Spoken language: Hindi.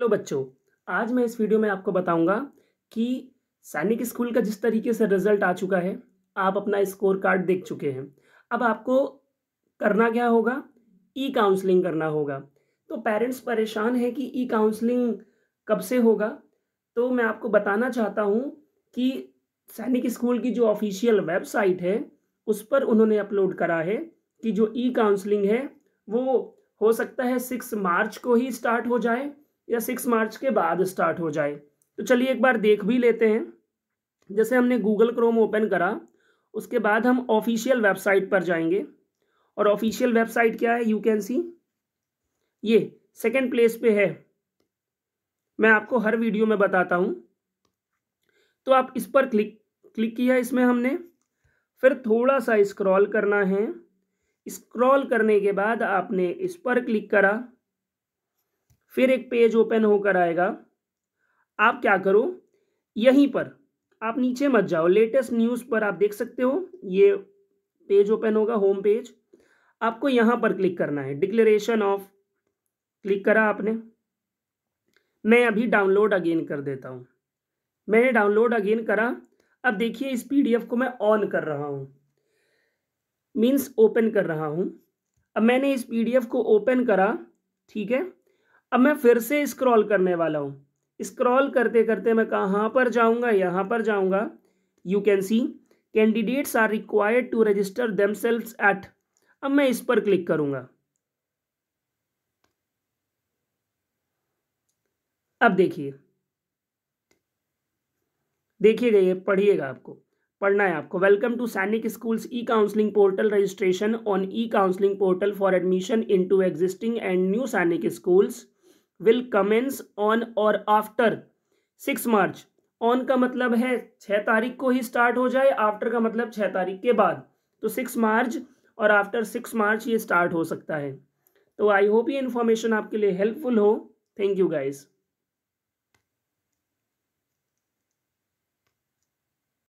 हेलो बच्चों आज मैं इस वीडियो में आपको बताऊंगा कि सैनिक स्कूल का जिस तरीके से रिजल्ट आ चुका है आप अपना स्कोर कार्ड देख चुके हैं अब आपको करना क्या होगा ई काउंसलिंग करना होगा तो पेरेंट्स परेशान हैं कि ई काउंसलिंग कब से होगा तो मैं आपको बताना चाहता हूँ कि सैनिक स्कूल की जो ऑफिशियल वेबसाइट है उस पर उन्होंने अपलोड करा है कि जो ई काउंसलिंग है वो हो सकता है सिक्स मार्च को ही स्टार्ट हो जाए या सिक्स मार्च के बाद स्टार्ट हो जाए तो चलिए एक बार देख भी लेते हैं जैसे हमने गूगल क्रोम ओपन करा उसके बाद हम ऑफिशियल वेबसाइट पर जाएंगे और ऑफिशियल वेबसाइट क्या है यू कैन सी ये सेकेंड प्लेस पे है मैं आपको हर वीडियो में बताता हूँ तो आप इस पर क्लिक क्लिक किया इसमें हमने फिर थोड़ा सा स्क्रॉल करना है स्क्रॉल करने के बाद आपने इस पर क्लिक करा फिर एक पेज ओपन होकर आएगा आप क्या करो यहीं पर आप नीचे मत जाओ लेटेस्ट न्यूज़ पर आप देख सकते हो ये पेज ओपन होगा होम पेज आपको यहाँ पर क्लिक करना है डिक्लेरेशन ऑफ क्लिक करा आपने मैं अभी डाउनलोड अगेन कर देता हूँ मैंने डाउनलोड अगेन करा अब देखिए इस पीडीएफ को मैं ऑन कर रहा हूँ मीन्स ओपन कर रहा हूँ अब मैंने इस पीडीएफ को ओपन करा ठीक है अब मैं फिर से स्क्रॉल करने वाला हूँ स्क्रॉल करते करते मैं कहाँ पर जाऊँगा यहाँ पर जाऊँगा you can see candidates are required to register them at अब मैं इस पर क्लिक करूँगा अब देखिए देखिएगा ये पढ़िएगा आपको पढ़ना है आपको welcome to Sainik schools e counselling portal registration on e counselling portal for admission into existing and new Sainik schools will commence on or after six March on का मतलब है छः तारीख को ही स्टार्ट हो जाए आफ्टर का मतलब छः तारीख के बाद तो सिक्स मार्च और आफ्टर सिक्स मार्च ये स्टार्ट हो सकता है तो आई होप ये इन्फॉर्मेशन आपके लिए हेल्पफुल हो थैंक यू गाइज़